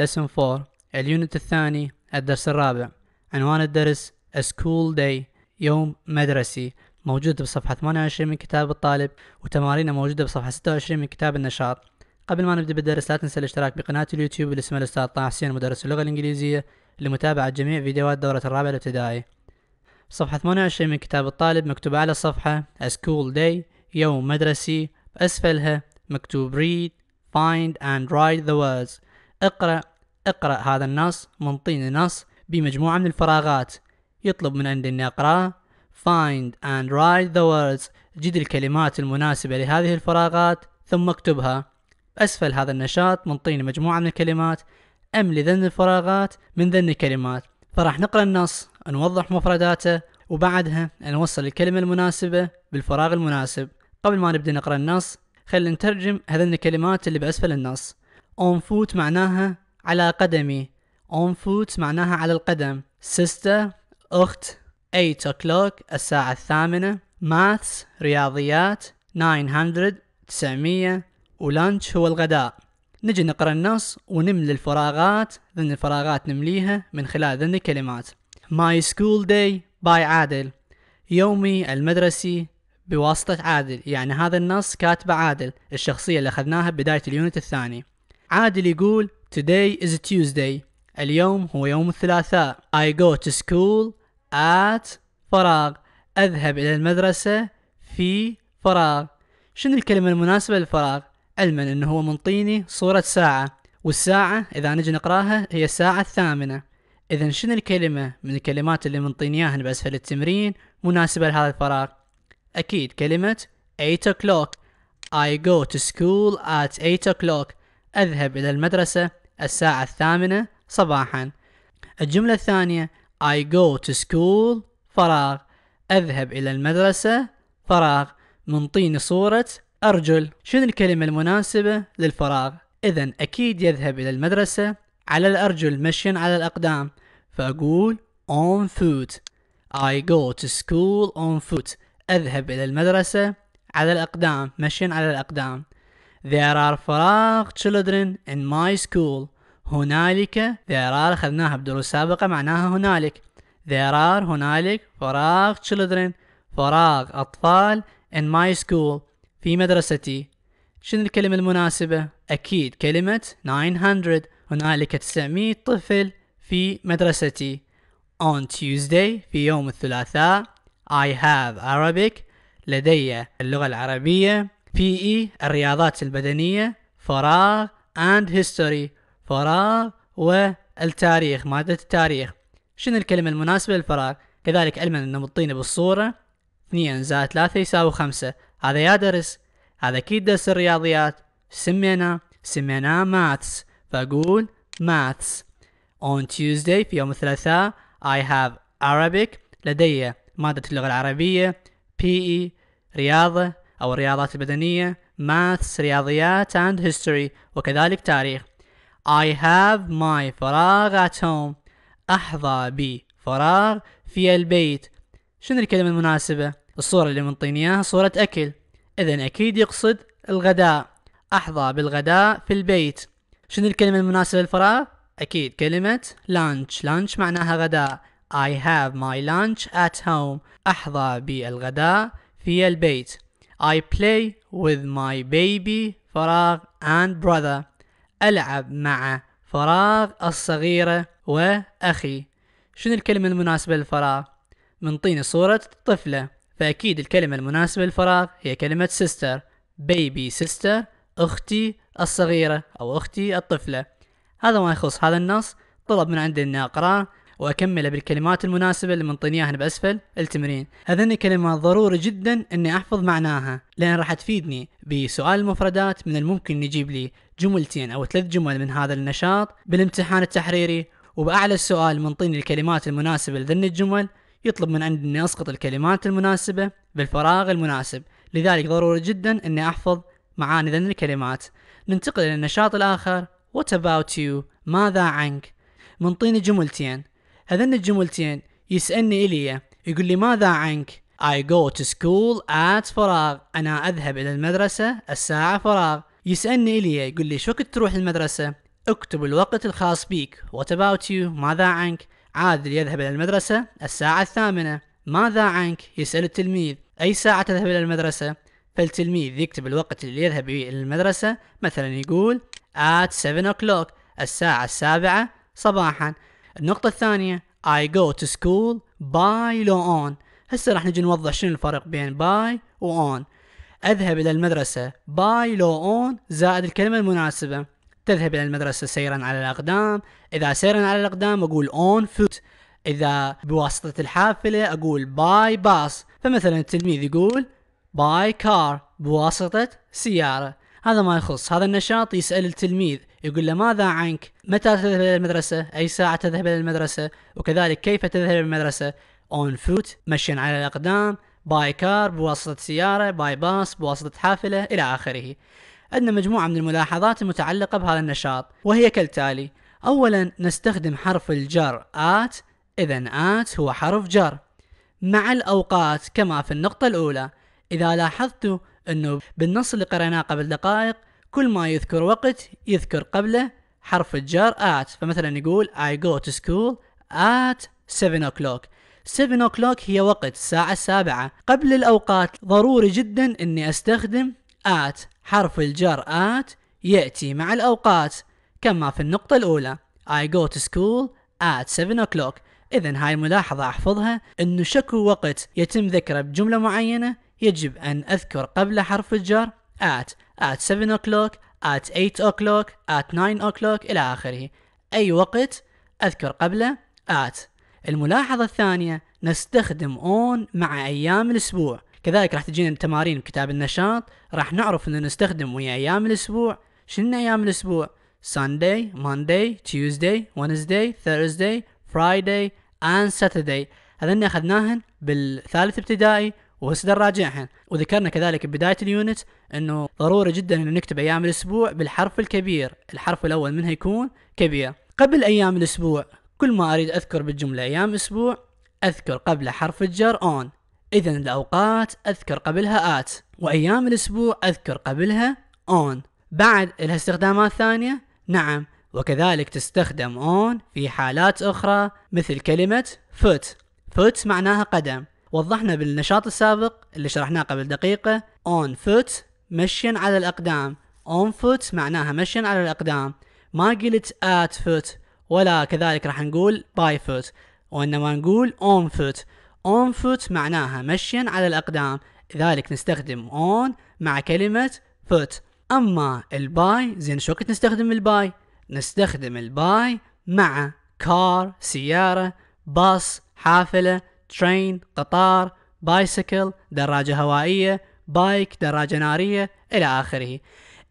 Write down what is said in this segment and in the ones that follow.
Lesson 4 اليونت الثاني الدرس الرابع عنوان الدرس A School Day يوم مدرسي موجود بصفحة 28 من كتاب الطالب وتمارينه موجودة بصفحة 26 من كتاب النشاط قبل ما نبدأ بالدرس لا تنسى الاشتراك بقناة اليوتيوب اللي اسمها الأستاذ طه حسين مدرس اللغة الإنجليزية لمتابعة جميع فيديوهات دورة الرابع الابتدائي صفحة 28 من كتاب الطالب مكتوب على الصفحة A School Day يوم مدرسي بأسفلها مكتوب Read, Find and Write the Words اقرأ اقرأ هذا النص منطيني نص بمجموعة من الفراغات يطلب من عندي اني اقرأه find and write the words جد الكلمات المناسبة لهذه الفراغات ثم اكتبها أسفل هذا النشاط منطيني مجموعة من الكلمات أملي ذن الفراغات من ذن الكلمات فراح نقرأ النص نوضح مفرداته وبعدها نوصل الكلمة المناسبة بالفراغ المناسب قبل ما نبدأ نقرأ النص خلينا نترجم هذن الكلمات اللي بأسفل النص On foot معناها على قدمي On foot معناها على القدم Sister أخت 8 o'clock الساعة الثامنة Maths رياضيات 900 900 ولانش هو الغداء نجي نقرأ النص ونملي الفراغات ضمن الفراغات نمليها من خلال ضمن الكلمات My school day by عادل يومي المدرسي بواسطة عادل يعني هذا النص كاتبه عادل الشخصية اللي أخذناها بداية اليونت الثاني عادل يقول Today is Tuesday اليوم هو يوم الثلاثاء I go to school at فراغ أذهب إلى المدرسة في فراغ شنو الكلمة المناسبة للفراغ؟ علما أنه هو منطيني صورة ساعة والساعة إذا نجي نقراها هي الساعة الثامنة إذا شنو الكلمة من الكلمات اللي منطينياهن بأسفل التمرين مناسبة لهذا الفراغ؟ أكيد كلمة 8 o'clock I go to school at 8 o'clock أذهب إلى المدرسة الساعة الثامنة صباحا الجملة الثانية I go to school فراغ أذهب إلى المدرسة فراغ منطيني صورة أرجل شنو الكلمة المناسبة للفراغ إذا أكيد يذهب إلى المدرسة على الأرجل مشيا على الأقدام فأقول on foot I go to school on foot أذهب إلى المدرسة على الأقدام مشيا على الأقدام There are فراغ children in my school. هنالك there are أخذناها بدروس سابقة معناها هنالك. There are هنالك فراغ children فراغ أطفال in my school في مدرستي. شنو الكلمة المناسبة؟ أكيد كلمة 900 هنالك 900 طفل في مدرستي. On Tuesday في يوم الثلاثاء I have Arabic لدي اللغة العربية بي اي e, الرياضات البدنية فراغ اند هيستوري فراغ والتاريخ مادة التاريخ شنو الكلمة المناسبة للفراغ كذلك علما ان مطينا بالصورة اثنين زائد ثلاثة يساوي خمسة هذا يا درس هذا اكيد درس الرياضيات سمينا سميناه ماتس فاقول ماتس on Tuesday في يوم الثلاثاء I have Arabic لدي مادة اللغة العربية PE رياضة أو الرياضات البدنية maths رياضيات and history وكذلك تاريخ I have my فراغ at home أحظى بفراغ في البيت شنو الكلمة المناسبة؟ الصورة اللي منطيني إياها صورة أكل إذا أكيد يقصد الغداء أحظى بالغداء في البيت شنو الكلمة المناسبة للفراغ؟ أكيد كلمة lunch lunch معناها غداء I have my lunch at home أحظى بالغداء في البيت I play with my baby فراغ and brother ألعب مع فراغ الصغيرة وأخي شنو الكلمة المناسبة للفراغ؟ منطيني صورة طفلة فأكيد الكلمة المناسبة للفراغ هي كلمة sister baby sister أختي الصغيرة أو أختي الطفلة هذا ما يخص هذا النص طلب من عندنا أقرأ واكمله بالكلمات المناسبه اللي منطيني اياها باسفل التمرين هذني كلمات ضروري جدا اني احفظ معناها لان راح تفيدني بسؤال المفردات من الممكن نجيب لي جملتين او ثلاث جمل من هذا النشاط بالامتحان التحريري وباعلى السؤال منطيني الكلمات المناسبه لذن الجمل يطلب من عندي اني اسقط الكلمات المناسبه بالفراغ المناسب لذلك ضروري جدا اني احفظ معاني ذن الكلمات ننتقل الى النشاط الاخر What about you؟ ماذا عنك؟ منطيني جملتين هذين الجملتين يسألني إليا يقول لي ماذا عنك I go to school at فراغ أنا أذهب إلى المدرسة الساعة فراغ يسألني إليا يقول لي شو كنت تروح المدرسة اكتب الوقت الخاص بيك What about you ماذا عنك عادل يذهب إلى المدرسة الساعة الثامنة ماذا عنك يسأل التلميذ أي ساعة تذهب إلى المدرسة فالتلميذ يكتب الوقت اللي يذهب إلى المدرسة مثلا يقول at 7 o'clock الساعة السابعة صباحا النقطة الثانية I go to school by لو on هسه راح نجي نوضح شنو الفرق بين by و on أذهب إلى المدرسة by لو on زائد الكلمة المناسبة تذهب إلى المدرسة سيرا على الأقدام إذا سيرا على الأقدام أقول on foot إذا بواسطة الحافلة أقول by bus فمثلا التلميذ يقول by car بواسطة سيارة هذا ما يخص هذا النشاط يسأل التلميذ يقول له ماذا عنك؟ متى تذهب إلى المدرسة؟ أي ساعة تذهب إلى المدرسة؟ وكذلك كيف تذهب إلى المدرسة؟ اون فوت مشيا على الأقدام باي كار بواسطة سيارة باي باص بواسطة حافلة إلى آخره عندنا مجموعة من الملاحظات المتعلقة بهذا النشاط وهي كالتالي أولا نستخدم حرف الجر آت إذا آت هو حرف جر مع الأوقات كما في النقطة الأولى إذا لاحظت أنه بالنص اللي قرأناه قبل دقائق كل ما يذكر وقت يذكر قبله حرف الجار at فمثلا يقول I go to school at 7 o'clock 7 o'clock هي وقت الساعة السابعة قبل الأوقات ضروري جدا أني أستخدم at حرف الجار at يأتي مع الأوقات كما في النقطة الأولى I go to school at 7 o'clock إذا هاي ملاحظة أحفظها أنه شكو وقت يتم ذكره بجملة معينة يجب أن أذكر قبل حرف الجر at at 7 o'clock at 8 o'clock at 9 o'clock إلى آخره أي وقت أذكر قبله at الملاحظة الثانية نستخدم on مع أيام الأسبوع كذلك راح تجينا التمارين كتاب النشاط راح نعرف أن نستخدم ويا أيام الأسبوع شنو أيام الأسبوع Sunday, Monday, Tuesday, Wednesday, Thursday, Friday and Saturday هذن أخذناهن بالثالث ابتدائي وهسه راجع الحين وذكرنا كذلك بداية اليونت انه ضروري جدا انه نكتب ايام الاسبوع بالحرف الكبير الحرف الاول منها يكون كبير قبل ايام الاسبوع كل ما اريد اذكر بالجملة ايام اسبوع اذكر قبل حرف الجر اون اذا الاوقات اذكر قبلها ات وايام الاسبوع اذكر قبلها اون بعد لها استخدامات ثانية نعم وكذلك تستخدم اون في حالات اخرى مثل كلمة فوت فوت معناها قدم وضحنا بالنشاط السابق اللي شرحناه قبل دقيقة on foot مشيا على الأقدام on foot معناها مشيا على الأقدام ما قلت at foot ولا كذلك راح نقول by foot وإنما نقول on foot on foot معناها مشيا على الأقدام لذلك نستخدم on مع كلمة foot أما الباي زين شو كنت نستخدم الباي نستخدم الباي مع كار سيارة باص حافلة ترين قطار بايسكل دراجة هوائية بايك دراجة نارية إلى آخره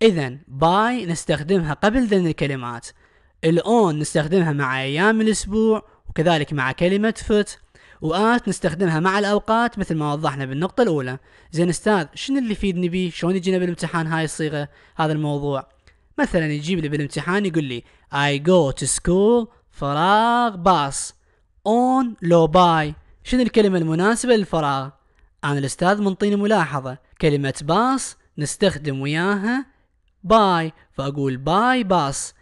إذا باي نستخدمها قبل ذن الكلمات الأون نستخدمها مع أيام الأسبوع وكذلك مع كلمة فت وآت نستخدمها مع الأوقات مثل ما وضحنا بالنقطة الأولى زين أستاذ شنو اللي يفيدني بيه شلون يجينا بالامتحان هاي الصيغة هذا الموضوع مثلا يجيب لي بالامتحان يقول لي I go to school فراغ باص on لو باي شنو الكلمة المناسبة للفراغ أنا الأستاذ منطيني ملاحظة كلمة باص نستخدم وياها باي فأقول باي باص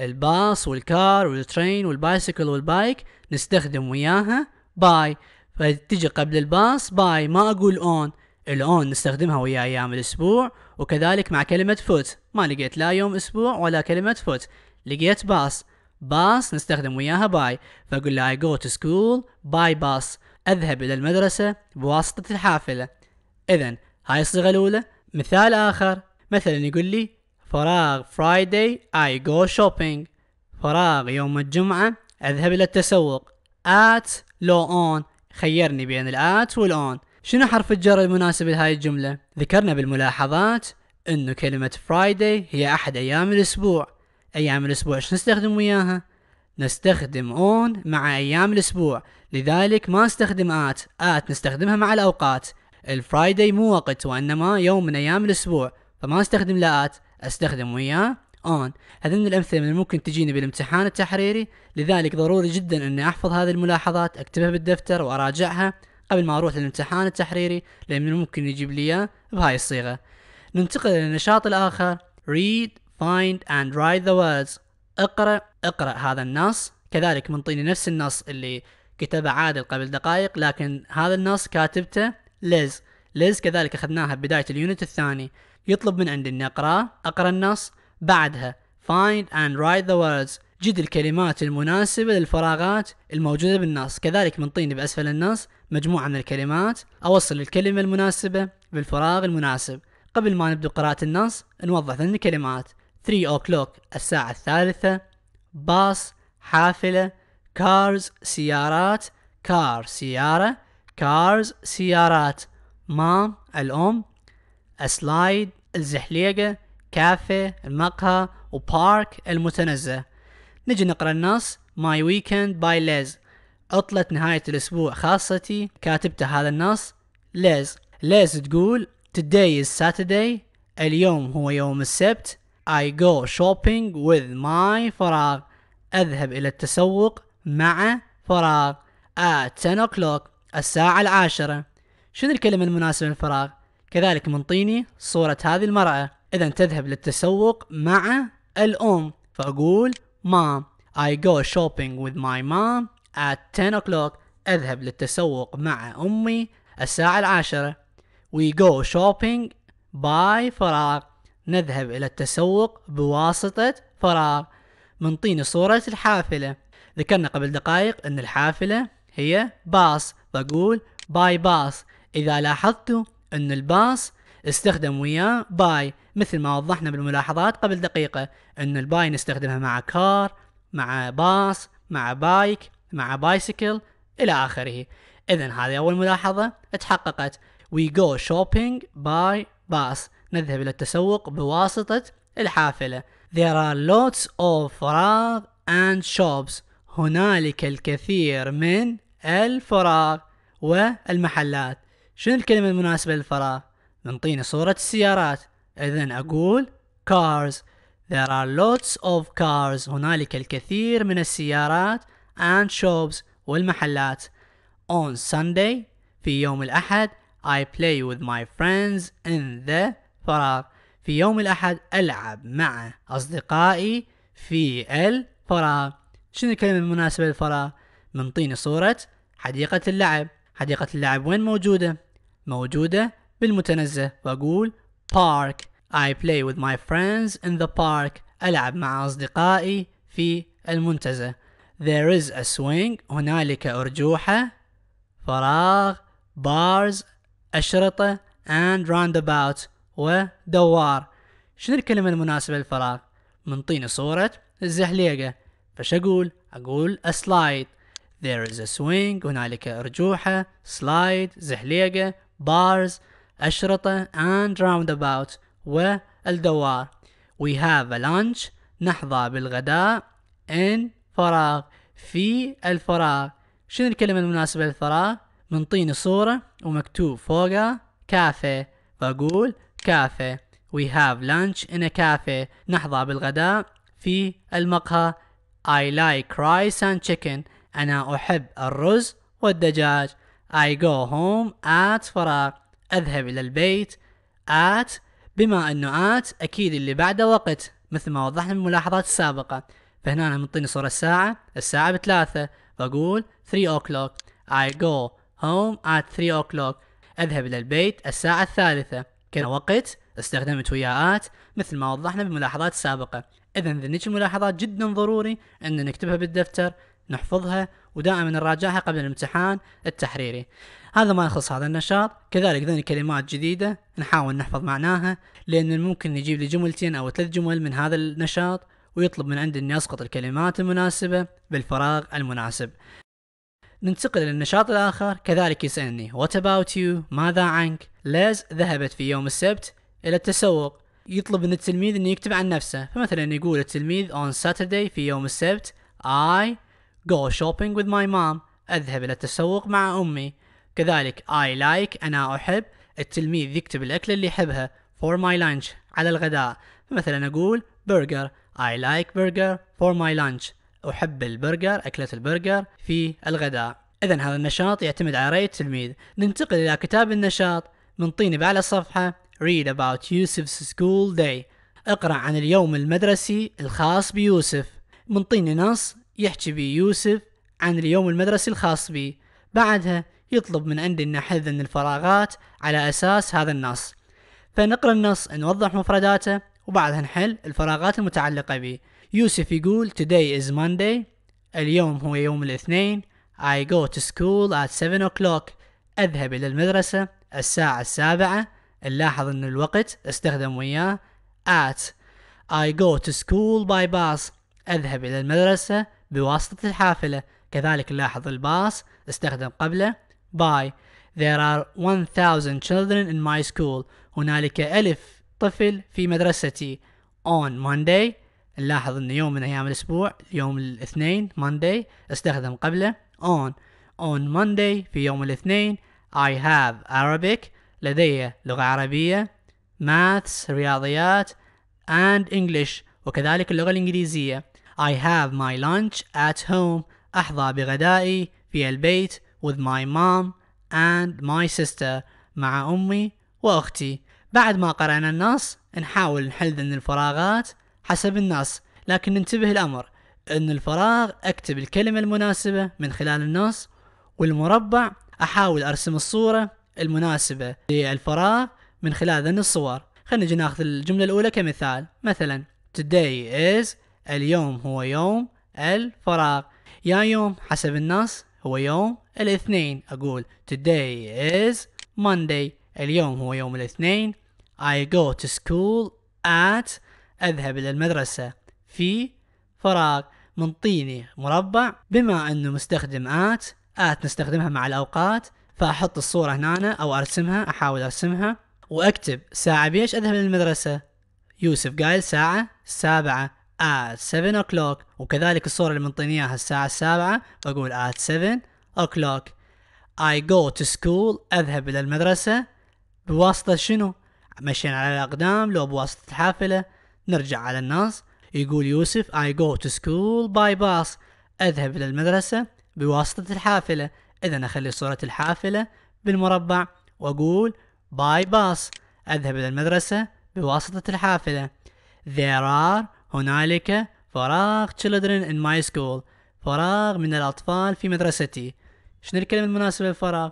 الباص والكار والترين والبايسكل والبايك نستخدم وياها باي فتجي قبل الباص باي ما أقول أون الأون نستخدمها ويا أيام الأسبوع وكذلك مع كلمة فوت ما لقيت لا يوم أسبوع ولا كلمة فوت لقيت باص باص نستخدم وياها باي فأقول له I go to school باي باص أذهب إلى المدرسة بواسطة الحافلة إذا هاي الصيغة الأولى مثال آخر مثلا يقول لي فراغ فرايداي I go shopping فراغ يوم الجمعة أذهب إلى التسوق at لو on خيرني بين الات والأون شنو حرف الجر المناسب لهاي الجملة؟ ذكرنا بالملاحظات أنه كلمة فرايداي هي أحد أيام الأسبوع أيام الأسبوع شو نستخدم وياها؟ نستخدم on مع أيام الأسبوع لذلك ما نستخدم at at نستخدمها مع الأوقات الفرايداي مو وقت وإنما يوم من أيام الأسبوع فما استخدم لا at استخدم وياه on من الأمثلة من الممكن تجيني بالامتحان التحريري لذلك ضروري جدا أني أحفظ هذه الملاحظات أكتبها بالدفتر وأراجعها قبل ما أروح للامتحان التحريري لأن من الممكن يجيب لي إياه بهاي الصيغة ننتقل للنشاط الآخر read find and write the words اقرأ اقرأ هذا النص كذلك منطيني نفس النص اللي كتبه عادل قبل دقائق لكن هذا النص كاتبته ليز ليز كذلك أخذناها بداية اليونت الثاني يطلب من عندي أني أقرأ أقرأ النص بعدها find and write the words جد الكلمات المناسبة للفراغات الموجودة بالنص كذلك منطيني بأسفل النص مجموعة من الكلمات أوصل الكلمة المناسبة بالفراغ المناسب قبل ما نبدأ قراءة النص نوضح ذن الكلمات 3 o'clock الساعة الثالثة باص حافلة كارز سيارات كار سيارة كارز سيارات مام الأم سلايد الزحليقة كافي المقهى وبارك المتنزه نجي نقرا النص ماي ويكند باي ليز عطلة نهاية الأسبوع خاصتي كاتبته هذا النص ليز ليز تقول Today is Saturday اليوم هو يوم السبت I go shopping with my فراغ أذهب إلى التسوق مع فراغ at 10 o'clock الساعة العاشرة شنو الكلمة المناسبة للفراغ؟ كذلك منطيني صورة هذه المرأة إذا تذهب للتسوق مع الأم فأقول مام I go shopping with my mom at 10 o'clock أذهب للتسوق مع أمي الساعة العاشرة We go shopping by فراغ نذهب إلى التسوق بواسطة فرار طين صورة الحافلة ذكرنا قبل دقائق أن الحافلة هي باص فأقول باي باص إذا لاحظتوا أن الباص استخدم وياه باي مثل ما وضحنا بالملاحظات قبل دقيقة أن الباي نستخدمها مع كار مع باص مع بايك مع بايسكل إلى آخره إذا هذه أول ملاحظة تحققت We go shopping by bus نذهب إلى التسوق بواسطة الحافلة There are lots of فراغ and shops هنالك الكثير من الفراغ والمحلات شنو الكلمة المناسبة للفراغ؟ نعطيني صورة السيارات إذا أقول cars There are lots of cars هنالك الكثير من السيارات and shops والمحلات On Sunday في يوم الأحد I play with my friends in the فراغ في يوم الأحد ألعب مع أصدقائي في الفراغ شنو الكلمة المناسبة للفراغ؟ منطيني صورة حديقة اللعب حديقة اللعب وين موجودة؟ موجودة بالمتنزه وأقول park I play with my friends in the park ألعب مع أصدقائي في المنتزه There is a swing هنالك أرجوحة فراغ bars أشرطة and roundabout ودوار شنو الكلمة المناسبة للفراغ منطيني صورة الزحليقة فش أقول أقول a slide there is a swing هنالك أرجوحة slide زحليقة bars أشرطة and roundabout والدوار we have a lunch نحظى بالغداء in فراغ في الفراغ شنو الكلمة المناسبة للفراغ منطيني صورة ومكتوب فوقها كافيه فأقول كافي We have lunch in a cafe. نحظى بالغداء في المقهى. I like rice and chicken. أنا أحب الرز والدجاج. I go home at فراغ. أذهب إلى البيت at بما أنه at أكيد اللي بعده وقت مثل ما وضحنا الملاحظات السابقة. فهنا أنا منطيني صورة الساعة الساعة بثلاثة بقول 3 o'clock I go home at 3 o'clock أذهب إلى البيت الساعة الثالثة وقت استخدمت وياءات مثل ما وضحنا بملاحظات السابقة إذا ذنيك الملاحظات جدا ضروري أن نكتبها بالدفتر نحفظها ودائما نراجعها قبل الامتحان التحريري هذا ما يخص هذا النشاط كذلك ذني كلمات جديدة نحاول نحفظ معناها لأن ممكن يجيب لي جملتين أو ثلاث جمل من هذا النشاط ويطلب من عندي أني أسقط الكلمات المناسبة بالفراغ المناسب ننتقل للنشاط الآخر كذلك يسألني What about you؟ ماذا عنك؟ ليز ذهبت في يوم السبت إلى التسوق يطلب من التلميذ أن يكتب عن نفسه فمثلا يقول التلميذ on Saturday في يوم السبت I go shopping with my mom أذهب إلى التسوق مع أمي كذلك I like أنا أحب التلميذ يكتب الأكلة اللي يحبها for my lunch على الغداء فمثلا أقول برجر I like burger for my lunch أحب البرجر أكلة البرجر في الغداء إذا هذا النشاط يعتمد على رأي التلميذ ننتقل إلى كتاب النشاط من طينب بعلى صفحة Read about Yusuf's school day اقرأ عن اليوم المدرسي الخاص بيوسف من طين نص يحكي بي يوسف عن اليوم المدرسي الخاص بي بعدها يطلب من عندي ان احذن الفراغات على أساس هذا النص فنقرأ النص نوضح مفرداته وبعدها نحل الفراغات المتعلقة به يوسف يقول today is Monday اليوم هو يوم الاثنين I go to school at 7 o'clock أذهب إلى المدرسة الساعة السابعة نلاحظ أن الوقت استخدم وياه at I go to school by bus أذهب إلى المدرسة بواسطة الحافلة كذلك نلاحظ الباص استخدم قبله by There are 1000 children in my school هنالك ألف طفل في مدرستي on Monday نلاحظ ان يوم من ايام الاسبوع يوم الاثنين Monday استخدم قبله on on Monday في يوم الاثنين I have Arabic لدي لغة عربية maths رياضيات and English وكذلك اللغة الإنجليزية I have my lunch at home أحظى بغدائي في البيت with my mom and my sister مع أمي وأختي بعد ما قرأنا النص نحاول نحل ذن الفراغات حسب الناس لكن انتبه الأمر أن الفراغ أكتب الكلمة المناسبة من خلال النص والمربع أحاول أرسم الصورة المناسبة للفراغ من خلال ذن الصور خلينا نجي ناخذ الجملة الأولى كمثال مثلا today is اليوم هو يوم الفراغ يا يوم حسب النص هو يوم الاثنين أقول today is Monday اليوم هو يوم الاثنين I go to school at أذهب إلى المدرسة في فراغ من طيني مربع بما أنه مستخدم آت آت نستخدمها مع الأوقات فأحط الصورة هنا أو أرسمها أحاول أرسمها وأكتب ساعة بيش أذهب للمدرسة يوسف قال ساعة سابعة at 7 o'clock وكذلك الصورة اللي منطيني إياها الساعة السابعة بقول at 7 o'clock I go to school أذهب إلى المدرسة بواسطة شنو؟ مشينا على الأقدام لو بواسطة حافلة نرجع على الناس يقول يوسف I go to school by bus أذهب إلى المدرسة بواسطة الحافلة إذا أخلي صورة الحافلة بالمربع وأقول by bus أذهب إلى المدرسة بواسطة الحافلة There are هنالك فراغ children in my school فراغ من الأطفال في مدرستي شنو الكلمة المناسبة للفراغ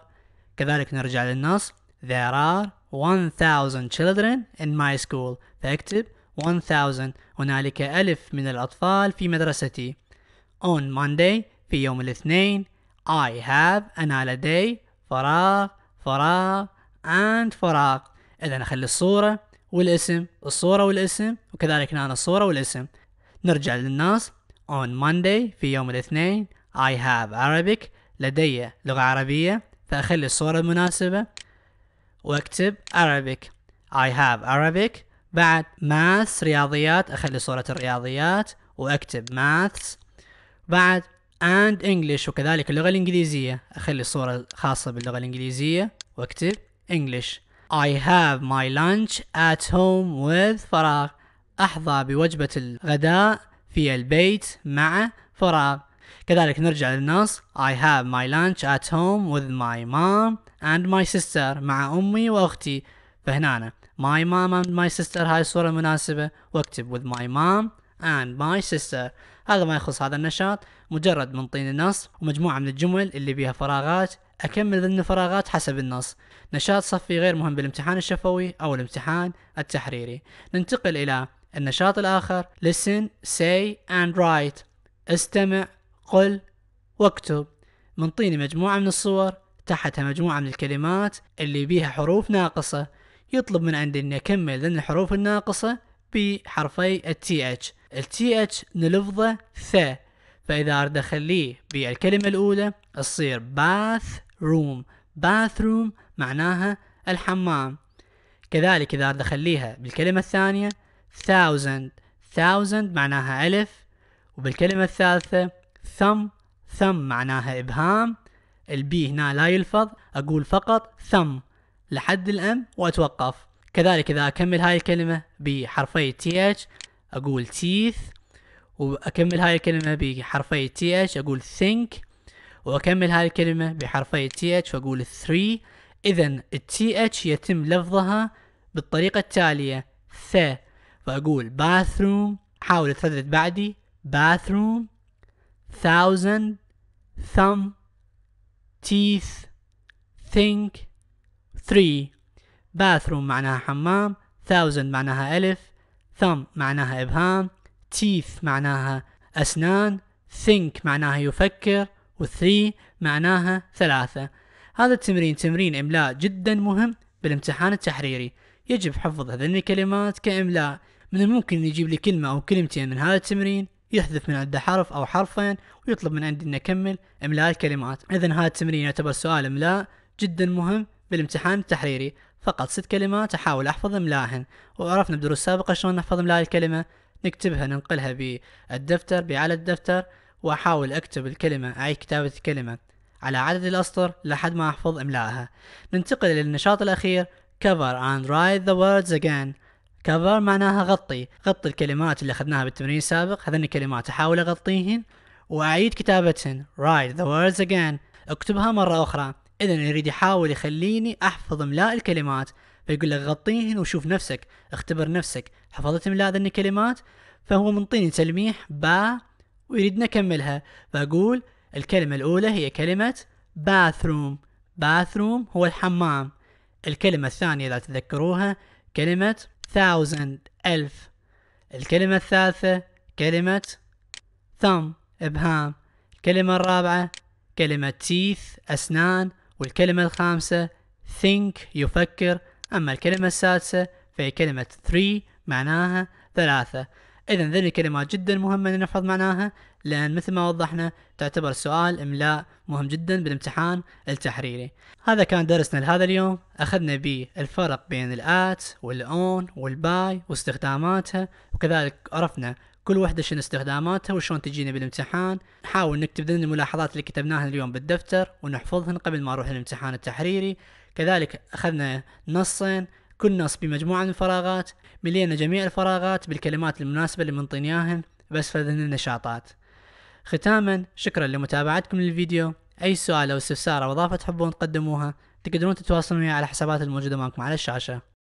كذلك نرجع للنص There are 1000 children in my school فأكتب 1000 هنالك ألف من الأطفال في مدرستي on Monday في يوم الاثنين I have أنا لدي فراغ فراغ and فراغ إذا نخلي الصورة والاسم الصورة والاسم وكذلك هنا الصورة والاسم نرجع للناس on Monday في يوم الاثنين I have Arabic لدي لغة عربية فأخلي الصورة المناسبة واكتب Arabic I have Arabic بعد ماث رياضيات اخلي صورة الرياضيات واكتب ماثس بعد اند انجلش وكذلك اللغة الإنجليزية أخلي صورة خاصة باللغة الإنجليزية واكتب انجلش I have my lunch at home with فراغ أحظى بوجبة الغداء في البيت مع فراغ كذلك نرجع للنص I have my lunch at home with my mom and my sister مع أمي وأختي فهنا أنا. my mom and my sister هاي الصورة المناسبة واكتب with my mom and my sister هذا ما يخص هذا النشاط مجرد منطين النص ومجموعة من الجمل اللي بيها فراغات أكمل ضمن الفراغات حسب النص نشاط صفي غير مهم بالامتحان الشفوي أو الامتحان التحريري ننتقل إلى النشاط الآخر listen, say and write استمع قل واكتب منطيني مجموعة من الصور تحتها مجموعة من الكلمات اللي بيها حروف ناقصة يطلب من عندي اني اكمل لان الحروف الناقصة بحرفي التي اتش التي اتش نلفظه ثا فاذا اريد اخليه بالكلمة الاولى تصير باث روم باث روم معناها الحمام كذلك اذا اريد اخليها بالكلمة الثانية thousand thousand معناها الف وبالكلمة الثالثة ثم ثم معناها ابهام البي هنا لا يلفظ اقول فقط ثم لحد الام واتوقف كذلك اذا اكمل هاي الكلمه بحرفي تي اتش اقول تيث واكمل هاي الكلمه بحرفي تي اتش اقول think واكمل هاي الكلمه بحرفي تي اتش واقول 3 اذا التي اتش يتم لفظها بالطريقه التاليه ث فاقول bathroom حاول تردد بعدي bathroom thousand thumb teeth think 3 bathroom معناها حمام thousand معناها ألف thumb معناها إبهام teeth معناها أسنان think معناها يفكر و3 معناها ثلاثة هذا التمرين تمرين إملاء جدا مهم بالامتحان التحريري يجب حفظ هذين الكلمات كإملاء من الممكن أن يجيب لي كلمة أو كلمتين من هذا التمرين يحذف من عنده حرف أو حرفين ويطلب من عندي أن أكمل إملاء الكلمات إذا هذا التمرين يعتبر سؤال إملاء جدا مهم بالامتحان التحريري فقط ست كلمات أحاول أحفظ إملائهن وعرفنا بدروس سابقة شلون نحفظ إملاء الكلمة نكتبها ننقلها بالدفتر بأعلى الدفتر وأحاول أكتب الكلمة أعيد كتابة الكلمة على عدد الأسطر لحد ما أحفظ إملائها ننتقل للنشاط الأخير cover and write the words again cover معناها غطي غطي الكلمات اللي أخذناها بالتمرين السابق هذني الكلمات أحاول أغطيهن وأعيد كتابتهن write the words again اكتبها مرة أخرى اذا يريد يحاول يخليني احفظ املاء الكلمات فيقول لك غطيهن وشوف نفسك اختبر نفسك حفظت املاء ذن الكلمات فهو منطيني تلميح با ويريد نكملها فاقول الكلمة الاولى هي كلمة باثروم باثروم هو الحمام الكلمة الثانية إذا تذكروها كلمة thousand ألف الكلمة الثالثة كلمة thumb إبهام الكلمة الرابعة كلمة teeth أسنان والكلمة الخامسة think يفكر أما الكلمة السادسة فهي كلمة three معناها ثلاثة إذا ذي الكلمات جدا مهمة أن نحفظ معناها لأن مثل ما وضحنا تعتبر سؤال إملاء مهم جدا بالامتحان التحريري هذا كان درسنا لهذا اليوم أخذنا به الفرق بين الآت والأون والباي واستخداماتها وكذلك عرفنا كل وحدة شنو استخداماتها وشلون تجينا بالامتحان نحاول نكتب ضمن الملاحظات اللي كتبناها اليوم بالدفتر ونحفظهن قبل ما نروح الامتحان التحريري كذلك أخذنا نصين كل نص بمجموعة من الفراغات ملينا جميع الفراغات بالكلمات المناسبة اللي منطينياهن بس فذن النشاطات ختاما شكرا لمتابعتكم للفيديو أي سؤال أو استفسار أو إضافة تحبون تقدموها تقدرون تتواصلون معي على الحسابات الموجودة معكم على الشاشة